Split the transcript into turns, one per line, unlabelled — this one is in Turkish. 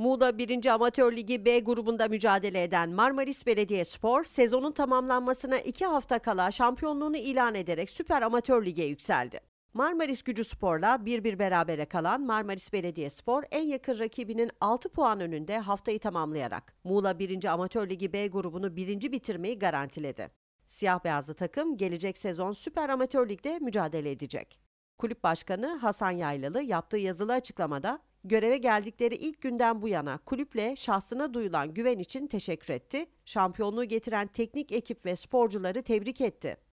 Muğla 1. Amatör Ligi B grubunda mücadele eden Marmaris Belediyespor sezonun tamamlanmasına 2 hafta kala şampiyonluğunu ilan ederek Süper Amatör Lig'e yükseldi. Marmaris Gücü Spor'la 1-1 berabere kalan Marmaris Belediyespor en yakın rakibinin 6 puan önünde haftayı tamamlayarak Muğla 1. Amatör Ligi B grubunu 1. bitirmeyi garantiledi. Siyah beyazlı takım gelecek sezon Süper Amatör Lig'de mücadele edecek. Kulüp Başkanı Hasan Yaylalı yaptığı yazılı açıklamada Göreve geldikleri ilk günden bu yana kulüple şahsına duyulan güven için teşekkür etti. Şampiyonluğu getiren teknik ekip ve sporcuları tebrik etti.